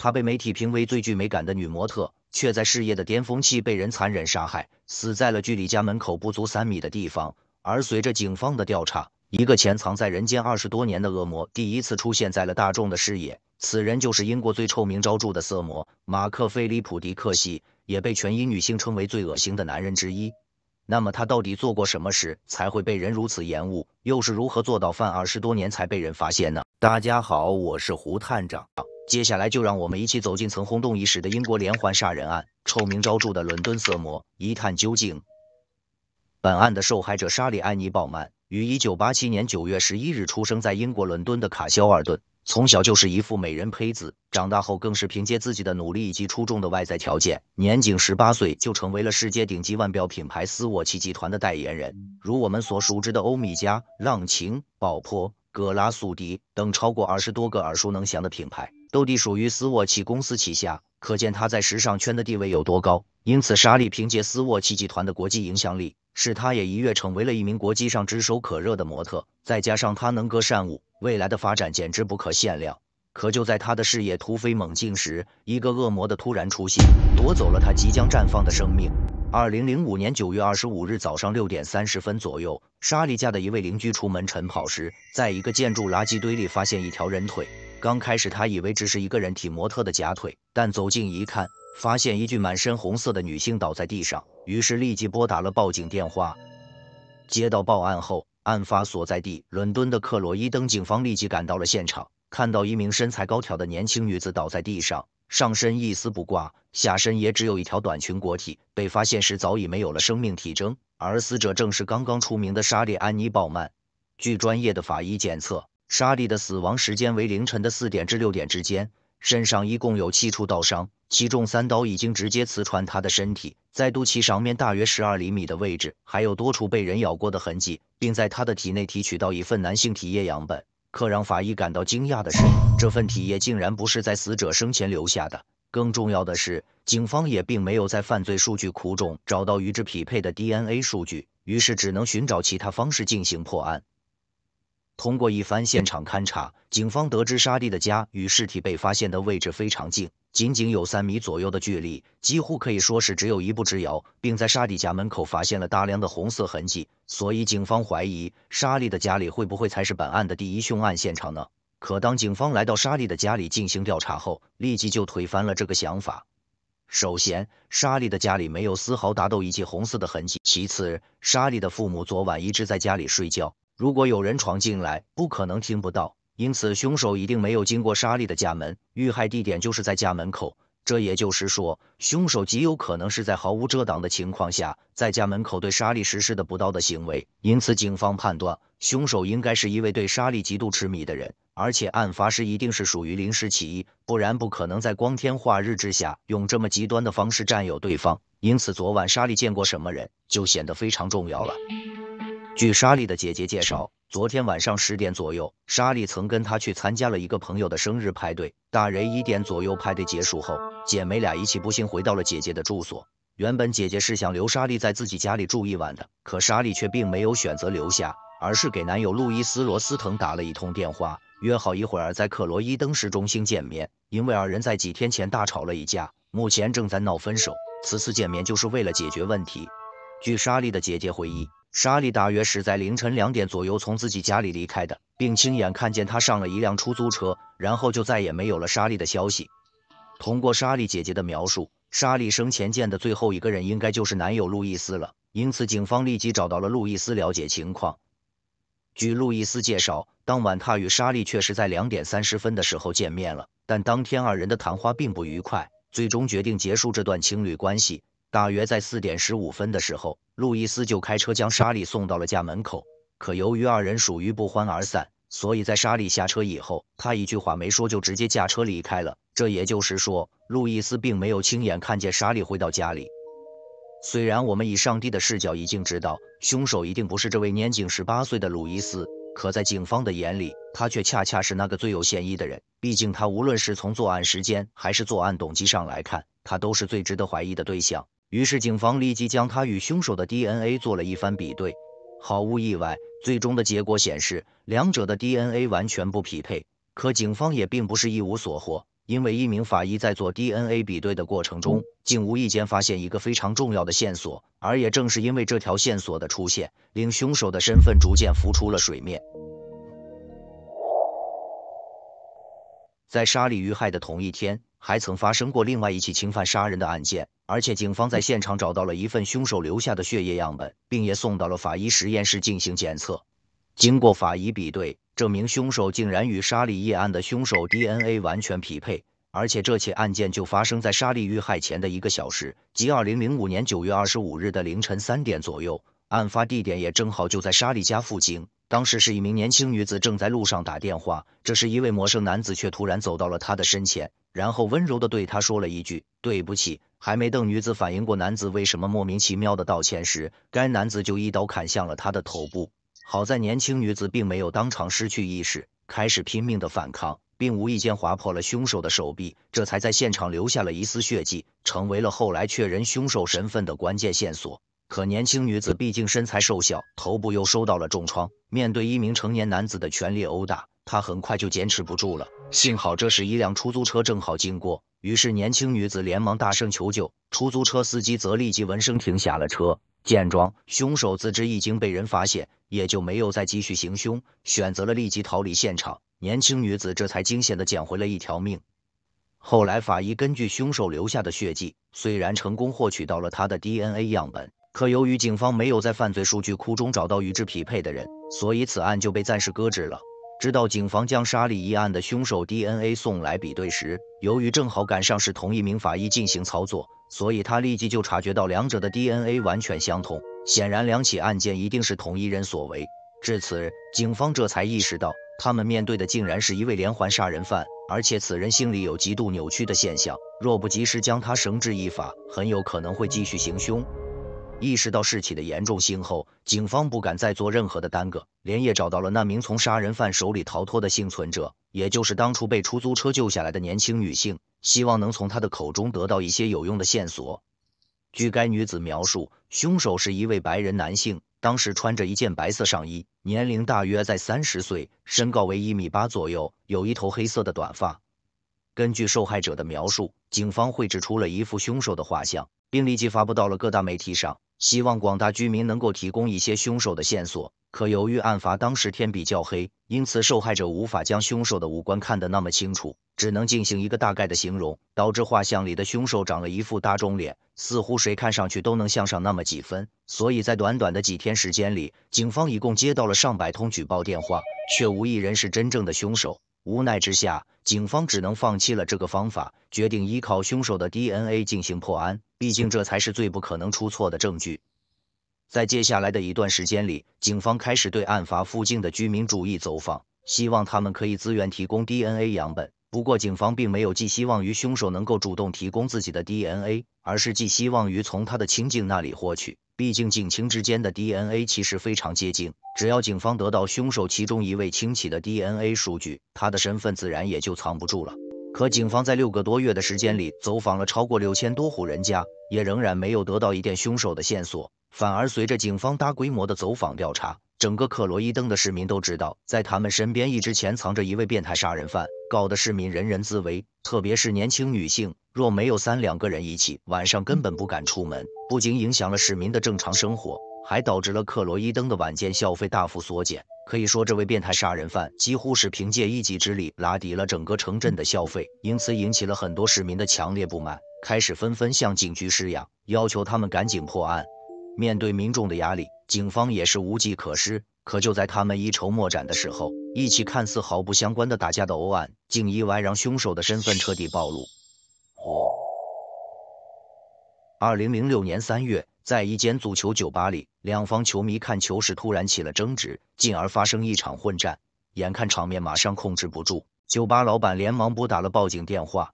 她被媒体评为最具美感的女模特，却在事业的巅峰期被人残忍杀害，死在了距离家门口不足三米的地方。而随着警方的调查，一个潜藏在人间二十多年的恶魔第一次出现在了大众的视野。此人就是英国最臭名昭著的色魔马克·菲利普·迪克西，也被全英女性称为最恶心的男人之一。那么他到底做过什么事才会被人如此厌恶？又是如何做到犯二十多年才被人发现呢？大家好，我是胡探长。接下来就让我们一起走进曾轰动一时的英国连环杀人案，臭名昭著的伦敦色魔，一探究竟。本案的受害者莎莉安妮鲍曼于1987年9月11日出生在英国伦敦的卡肖尔顿，从小就是一副美人胚子，长大后更是凭借自己的努力以及出众的外在条件，年仅十八岁就成为了世界顶级腕表品牌斯沃琪集团的代言人，如我们所熟知的欧米茄、浪琴、宝珀、格拉苏迪等超过二十多个耳熟能详的品牌。斗地属于斯沃琪公司旗下，可见他在时尚圈的地位有多高。因此，莎莉凭借斯沃琪集团的国际影响力，使她也一跃成为了一名国际上炙手可热的模特。再加上她能歌善舞，未来的发展简直不可限量。可就在她的事业突飞猛进时，一个恶魔的突然出现，夺走了她即将绽放的生命。二零零五年九月二十五日早上六点三十分左右，莎莉家的一位邻居出门晨跑时，在一个建筑垃圾堆里发现一条人腿。刚开始，他以为只是一个人体模特的假腿，但走近一看，发现一具满身红色的女性倒在地上，于是立即拨打了报警电话。接到报案后，案发所在地伦敦的克罗伊登警方立即赶到了现场，看到一名身材高挑的年轻女子倒在地上，上身一丝不挂，下身也只有一条短裙裹体，被发现时早已没有了生命体征，而死者正是刚刚出名的莎莉安妮鲍曼。据专业的法医检测。莎莉的死亡时间为凌晨的四点至六点之间，身上一共有七处刀伤，其中三刀已经直接刺穿她的身体，在肚脐上面大约十二厘米的位置，还有多处被人咬过的痕迹，并在她的体内提取到一份男性体液样本。可让法医感到惊讶的是，这份体液竟然不是在死者生前留下的。更重要的是，警方也并没有在犯罪数据库中找到与之匹配的 DNA 数据，于是只能寻找其他方式进行破案。通过一番现场勘查，警方得知沙蒂的家与尸体被发现的位置非常近，仅仅有三米左右的距离，几乎可以说是只有一步之遥，并在沙蒂家门口发现了大量的红色痕迹。所以，警方怀疑沙蒂的家里会不会才是本案的第一凶案现场呢？可当警方来到沙莉的家里进行调查后，立即就推翻了这个想法。首先，沙莉的家里没有丝毫打斗以及红色的痕迹；其次，沙莉的父母昨晚一直在家里睡觉。如果有人闯进来，不可能听不到，因此凶手一定没有经过莎莉的家门。遇害地点就是在家门口，这也就是说，凶手极有可能是在毫无遮挡的情况下，在家门口对莎莉实施的不道德行为。因此，警方判断凶手应该是一位对莎莉极度痴迷的人，而且案发时一定是属于临时起意，不然不可能在光天化日之下用这么极端的方式占有对方。因此，昨晚莎莉见过什么人，就显得非常重要了。据莎莉的姐姐介绍，昨天晚上十点左右，莎莉曾跟她去参加了一个朋友的生日派对。大约一点左右，派对结束后，姐妹俩一起步行回到了姐姐的住所。原本姐姐是想留莎莉在自己家里住一晚的，可莎莉却并没有选择留下，而是给男友路易斯·罗斯滕打了一通电话，约好一会儿在克罗伊登市中心见面。因为二人在几天前大吵了一架，目前正在闹分手，此次见面就是为了解决问题。据莎莉的姐姐回忆。莎莉大约是在凌晨两点左右从自己家里离开的，并亲眼看见她上了一辆出租车，然后就再也没有了莎莉的消息。通过莎莉姐姐的描述，莎莉生前见的最后一个人应该就是男友路易斯了。因此，警方立即找到了路易斯了解情况。据路易斯介绍，当晚他与莎莉确实在两点三十分的时候见面了，但当天二人的谈话并不愉快，最终决定结束这段情侣关系。大约在四点十五分的时候，路易斯就开车将莎莉送到了家门口。可由于二人属于不欢而散，所以在莎莉下车以后，他一句话没说就直接驾车离开了。这也就是说，路易斯并没有亲眼看见莎莉回到家里。虽然我们以上帝的视角已经知道凶手一定不是这位年仅十八岁的路易斯，可在警方的眼里，他却恰恰是那个最有嫌疑的人。毕竟他无论是从作案时间还是作案动机上来看，他都是最值得怀疑的对象。于是，警方立即将他与凶手的 DNA 做了一番比对，毫无意外，最终的结果显示，两者的 DNA 完全不匹配。可警方也并不是一无所获，因为一名法医在做 DNA 比对的过程中，竟无意间发现一个非常重要的线索。而也正是因为这条线索的出现，令凶手的身份逐渐浮出了水面。在莎莉遇害的同一天，还曾发生过另外一起侵犯杀人的案件。而且，警方在现场找到了一份凶手留下的血液样本，并也送到了法医实验室进行检测。经过法医比对，这名凶手竟然与莎莉案的凶手 DNA 完全匹配。而且，这起案件就发生在莎莉遇害前的一个小时，即二零零五年九月二十五日的凌晨三点左右。案发地点也正好就在莎莉家附近。当时是一名年轻女子正在路上打电话，这时一位陌生男子却突然走到了她的身前，然后温柔的对她说了一句：“对不起。”还没等女子反应过男子为什么莫名其妙的道歉时，该男子就一刀砍向了她的头部。好在年轻女子并没有当场失去意识，开始拼命的反抗，并无意间划破了凶手的手臂，这才在现场留下了一丝血迹，成为了后来确认凶手身份的关键线索。可年轻女子毕竟身材瘦小，头部又受到了重创，面对一名成年男子的全力殴打，她很快就坚持不住了。幸好这时一辆出租车正好经过。于是，年轻女子连忙大声求救，出租车司机则立即闻声停下了车。见状，凶手自知已经被人发现，也就没有再继续行凶，选择了立即逃离现场。年轻女子这才惊险的捡回了一条命。后来，法医根据凶手留下的血迹，虽然成功获取到了他的 DNA 样本，可由于警方没有在犯罪数据库中找到与之匹配的人，所以此案就被暂时搁置了。直到警方将沙莉一案的凶手 DNA 送来比对时，由于正好赶上是同一名法医进行操作，所以他立即就察觉到两者的 DNA 完全相同。显然，两起案件一定是同一人所为。至此，警方这才意识到，他们面对的竟然是一位连环杀人犯，而且此人心理有极度扭曲的现象。若不及时将他绳之以法，很有可能会继续行凶。意识到事情的严重性后，警方不敢再做任何的耽搁，连夜找到了那名从杀人犯手里逃脱的幸存者，也就是当初被出租车救下来的年轻女性，希望能从她的口中得到一些有用的线索。据该女子描述，凶手是一位白人男性，当时穿着一件白色上衣，年龄大约在三十岁，身高为一米八左右，有一头黑色的短发。根据受害者的描述，警方绘制出了一幅凶手的画像，并立即发布到了各大媒体上。希望广大居民能够提供一些凶手的线索。可由于案发当时天比较黑，因此受害者无法将凶手的五官看得那么清楚，只能进行一个大概的形容，导致画像里的凶手长了一副大众脸，似乎谁看上去都能像上那么几分。所以在短短的几天时间里，警方一共接到了上百通举报电话，却无一人是真正的凶手。无奈之下，警方只能放弃了这个方法，决定依靠凶手的 DNA 进行破案。毕竟，这才是最不可能出错的证据。在接下来的一段时间里，警方开始对案发附近的居民逐一走访，希望他们可以自愿提供 DNA 样本。不过，警方并没有寄希望于凶手能够主动提供自己的 DNA，而是寄希望于从他的亲近那里获取。毕竟，近亲之间的 DNA 其实非常接近，只要警方得到凶手其中一位亲戚的 DNA 数据，他的身份自然也就藏不住了。可警方在六个多月的时间里走访了超过六千多户人家，也仍然没有得到一点凶手的线索，反而随着警方大规模的走访调查。整个克罗伊登的市民都知道，在他们身边一直潜藏着一位变态杀人犯，搞得市民人人自危，特别是年轻女性，若没有三两个人一起，晚上根本不敢出门。不仅影响了市民的正常生活，还导致了克罗伊登的晚间消费大幅缩减。可以说，这位变态杀人犯几乎是凭借一己之力拉低了整个城镇的消费，因此引起了很多市民的强烈不满，开始纷纷向警局施压，要求他们赶紧破案。面对民众的压力。警方也是无计可施，可就在他们一筹莫展的时候，一起看似毫不相关的打架的殴案，竟意外让凶手的身份彻底暴露。二零零六年三月，在一间足球酒吧里，两方球迷看球时突然起了争执，进而发生一场混战。眼看场面马上控制不住，酒吧老板连忙拨打了报警电话。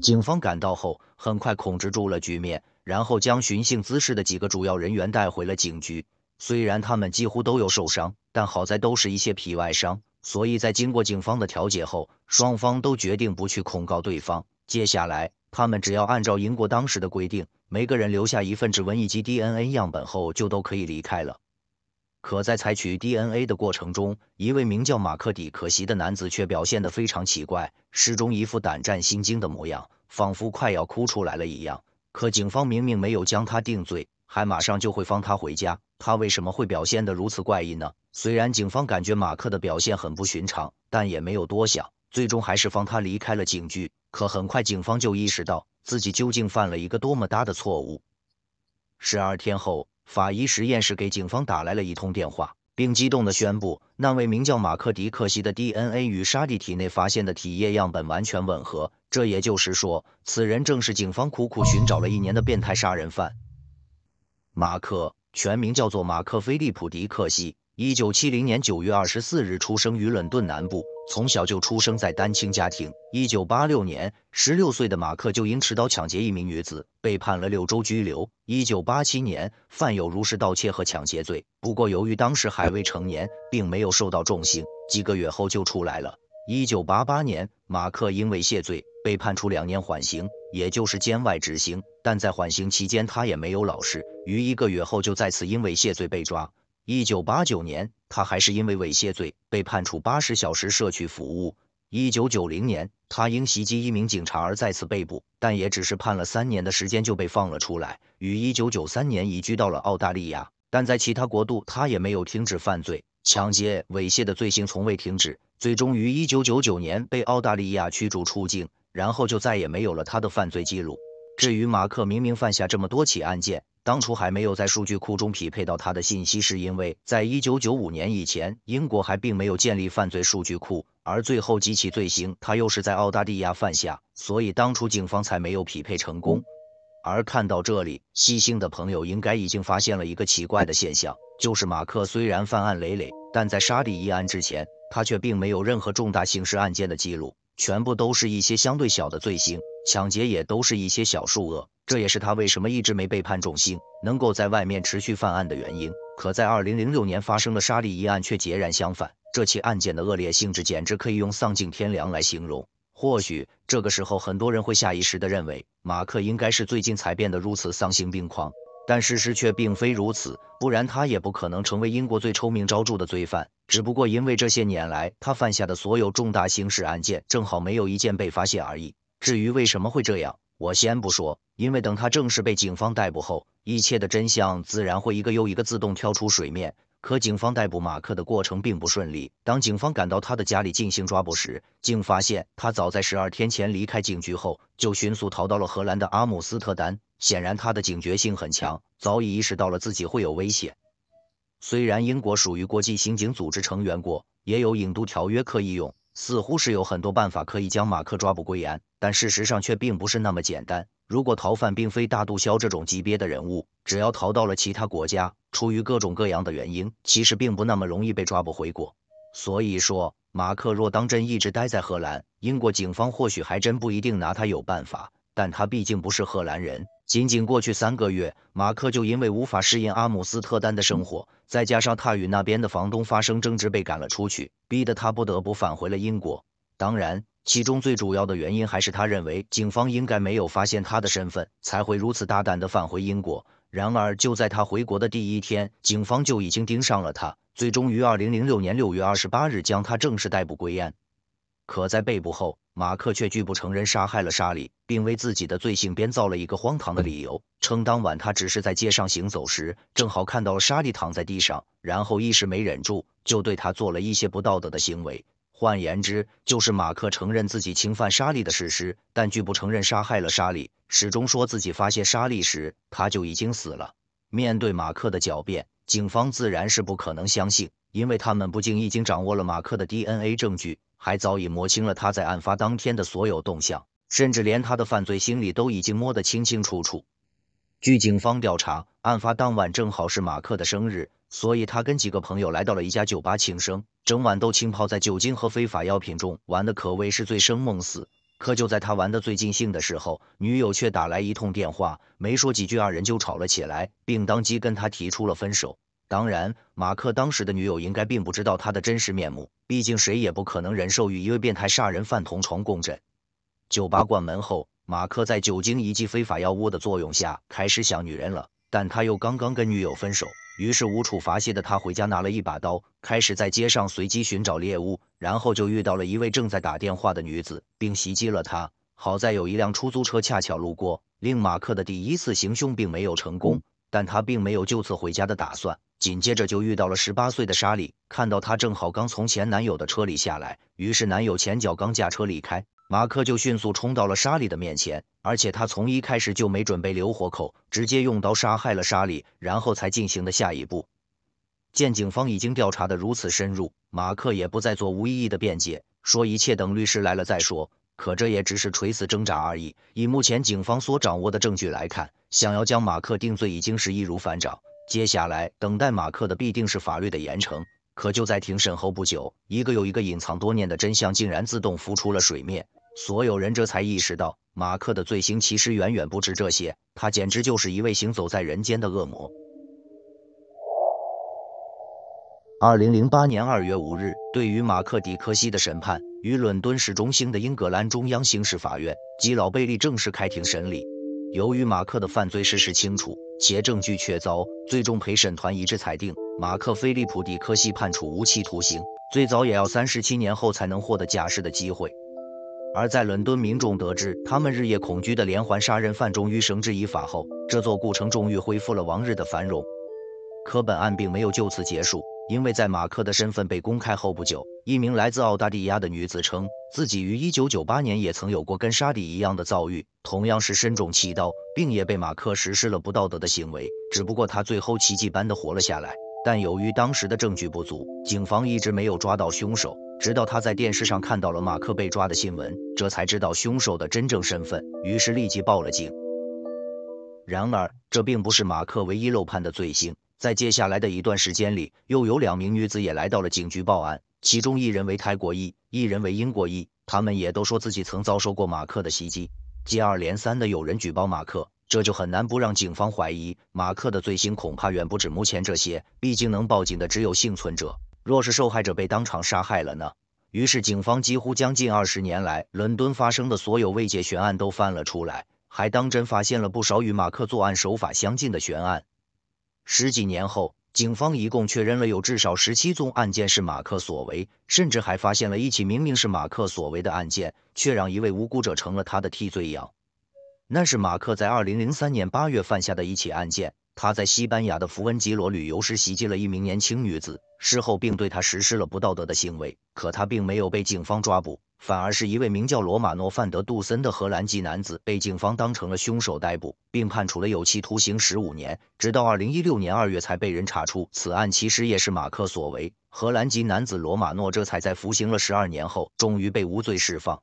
警方赶到后，很快控制住了局面。然后将寻衅滋事的几个主要人员带回了警局。虽然他们几乎都有受伤，但好在都是一些皮外伤，所以在经过警方的调解后，双方都决定不去控告对方。接下来，他们只要按照英国当时的规定，每个人留下一份指纹以及 DNA 样本后，就都可以离开了。可在采取 DNA 的过程中，一位名叫马克·迪可西的男子却表现得非常奇怪，始终一副胆战心惊的模样，仿佛快要哭出来了一样。可警方明明没有将他定罪，还马上就会放他回家，他为什么会表现的如此怪异呢？虽然警方感觉马克的表现很不寻常，但也没有多想，最终还是放他离开了警局。可很快，警方就意识到自己究竟犯了一个多么大的错误。十二天后，法医实验室给警方打来了一通电话。并激动地宣布，那位名叫马克·迪克西的 DNA 与沙蒂体内发现的体液样本完全吻合。这也就是说，此人正是警方苦苦寻找了一年的变态杀人犯马克，全名叫做马克·菲利普·迪克西，1970年9月24日出生于伦敦南部。从小就出生在单亲家庭。1986年，16岁的马克就因持刀抢劫一名女子，被判了六周拘留。1987年，犯有如实盗窃和抢劫罪，不过由于当时还未成年，并没有受到重刑，几个月后就出来了。1988年，马克因为谢罪被判处两年缓刑，也就是监外执行。但在缓刑期间，他也没有老实，于一个月后就再次因为谢罪被抓。一九八九年，他还是因为猥亵罪被判处八十小时社区服务。一九九零年，他因袭击一名警察而再次被捕，但也只是判了三年的时间就被放了出来。于一九九三年移居到了澳大利亚，但在其他国度他也没有停止犯罪，抢劫、猥亵的罪行从未停止。最终于一九九九年被澳大利亚驱逐出境，然后就再也没有了他的犯罪记录。至于马克，明明犯下这么多起案件。当初还没有在数据库中匹配到他的信息，是因为在1995年以前，英国还并没有建立犯罪数据库。而最后几起罪行，他又是在澳大利亚犯下，所以当初警方才没有匹配成功。而看到这里，细心的朋友应该已经发现了一个奇怪的现象，就是马克虽然犯案累累，但在沙地一案之前，他却并没有任何重大刑事案件的记录，全部都是一些相对小的罪行，抢劫也都是一些小数额。这也是他为什么一直没被判重刑，能够在外面持续犯案的原因。可在二零零六年发生的沙利一案却截然相反，这起案件的恶劣性质简直可以用丧尽天良来形容。或许这个时候很多人会下意识地认为，马克应该是最近才变得如此丧心病狂，但事实却并非如此，不然他也不可能成为英国最臭名昭著的罪犯。只不过因为这些年来他犯下的所有重大刑事案件正好没有一件被发现而已。至于为什么会这样？我先不说，因为等他正式被警方逮捕后，一切的真相自然会一个又一个自动跳出水面。可警方逮捕马克的过程并不顺利。当警方赶到他的家里进行抓捕时，竟发现他早在十二天前离开警局后，就迅速逃到了荷兰的阿姆斯特丹。显然，他的警觉性很强，早已意识到了自己会有危险。虽然英国属于国际刑警组织成员国，也有引渡条约可以用。似乎是有很多办法可以将马克抓捕归案，但事实上却并不是那么简单。如果逃犯并非大毒枭这种级别的人物，只要逃到了其他国家，出于各种各样的原因，其实并不那么容易被抓捕回国。所以说，马克若当真一直待在荷兰，英国警方或许还真不一定拿他有办法。但他毕竟不是荷兰人。仅仅过去三个月，马克就因为无法适应阿姆斯特丹的生活，再加上他与那边的房东发生争执被赶了出去，逼得他不得不返回了英国。当然，其中最主要的原因还是他认为警方应该没有发现他的身份，才会如此大胆地返回英国。然而，就在他回国的第一天，警方就已经盯上了他，最终于二零零六年六月二十八日将他正式逮捕归案。可在被捕后，马克却拒不承认杀害了莎莉，并为自己的罪行编造了一个荒唐的理由，称当晚他只是在街上行走时，正好看到了莎莉躺在地上，然后一时没忍住，就对他做了一些不道德的行为。换言之，就是马克承认自己侵犯莎莉的事实，但拒不承认杀害了莎莉，始终说自己发现莎莉时他就已经死了。面对马克的狡辩，警方自然是不可能相信，因为他们不经意间掌握了马克的 DNA 证据。还早已摸清了他在案发当天的所有动向，甚至连他的犯罪心理都已经摸得清清楚楚。据警方调查，案发当晚正好是马克的生日，所以他跟几个朋友来到了一家酒吧庆生，整晚都浸泡在酒精和非法药品中，玩的可谓是醉生梦死。可就在他玩的最尽兴的时候，女友却打来一通电话，没说几句，二人就吵了起来，并当即跟他提出了分手。当然，马克当时的女友应该并不知道他的真实面目，毕竟谁也不可能忍受与一位变态杀人犯同床共枕。酒吧关门后，马克在酒精以及非法药物的作用下开始想女人了，但他又刚刚跟女友分手，于是无处发泄的他回家拿了一把刀，开始在街上随机寻找猎物，然后就遇到了一位正在打电话的女子，并袭击了她。好在有一辆出租车恰巧路过，令马克的第一次行凶并没有成功，但他并没有就此回家的打算。紧接着就遇到了十八岁的莎莉，看到她正好刚从前男友的车里下来，于是男友前脚刚驾车离开，马克就迅速冲到了莎莉的面前，而且他从一开始就没准备留活口，直接用刀杀害了莎莉，然后才进行的下一步。见警方已经调查的如此深入，马克也不再做无意义的辩解，说一切等律师来了再说。可这也只是垂死挣扎而已。以目前警方所掌握的证据来看，想要将马克定罪已经是易如反掌。接下来等待马克的必定是法律的严惩。可就在庭审后不久，一个又一个隐藏多年的真相竟然自动浮出了水面，所有人这才意识到，马克的罪行其实远远不止这些，他简直就是一位行走在人间的恶魔。二零零八年二月五日，对于马克·迪克西的审判于伦敦市中心的英格兰中央刑事法院基佬贝利正式开庭审理。由于马克的犯罪事实清楚，且证据确凿，最终陪审团一致裁定马克·菲利普·迪科西判处无期徒刑，最早也要三十七年后才能获得假释的机会。而在伦敦，民众得知他们日夜恐惧的连环杀人犯终于绳之以法后，这座古城终于恢复了往日的繁荣。可本案并没有就此结束。因为在马克的身份被公开后不久，一名来自澳大利亚的女子称自己于一九九八年也曾有过跟沙迪一样的遭遇，同样是身中七刀，并也被马克实施了不道德的行为。只不过她最后奇迹般的活了下来，但由于当时的证据不足，警方一直没有抓到凶手。直到她在电视上看到了马克被抓的新闻，这才知道凶手的真正身份，于是立即报了警。然而，这并不是马克唯一漏判的罪行。在接下来的一段时间里，又有两名女子也来到了警局报案，其中一人为泰国裔，一人为英国裔。他们也都说自己曾遭受过马克的袭击。接二连三的有人举报马克，这就很难不让警方怀疑马克的罪行恐怕远不止目前这些。毕竟能报警的只有幸存者。若是受害者被当场杀害了呢？于是警方几乎将近二十年来，伦敦发生的所有未解悬案都翻了出来，还当真发现了不少与马克作案手法相近的悬案。十几年后，警方一共确认了有至少十七宗案件是马克所为，甚至还发现了一起明明是马克所为的案件，却让一位无辜者成了他的替罪羊。那是马克在二零零三年八月犯下的一起案件。他在西班牙的弗恩吉罗旅游时袭击了一名年轻女子，事后并对她实施了不道德的行为。可他并没有被警方抓捕，反而是一位名叫罗马诺范德杜森的荷兰籍男子被警方当成了凶手逮捕，并判处了有期徒刑十五年。直到二零一六年二月才被人查出，此案其实也是马克所为。荷兰籍男子罗马诺这才在服刑了十二年后终于被无罪释放。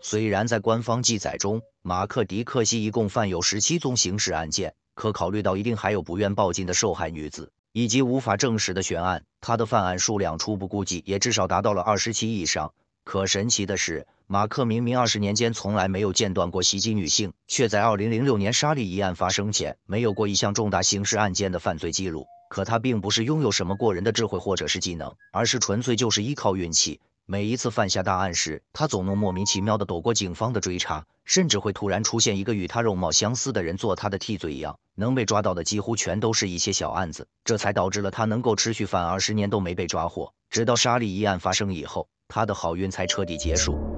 虽然在官方记载中，马克迪克西一共犯有十七宗刑事案件。可考虑到，一定还有不愿报警的受害女子，以及无法证实的悬案，他的犯案数量初步估计也至少达到了二十起以上。可神奇的是，马克明明二十年间从来没有间断过袭击女性，却在二零零六年莎莉一案发生前没有过一项重大刑事案件的犯罪记录。可他并不是拥有什么过人的智慧或者是技能，而是纯粹就是依靠运气。每一次犯下大案时，他总能莫名其妙地躲过警方的追查，甚至会突然出现一个与他容貌相似的人做他的替罪羊。能被抓到的几乎全都是一些小案子，这才导致了他能够持续犯二十年都没被抓获。直到沙利一案发生以后，他的好运才彻底结束。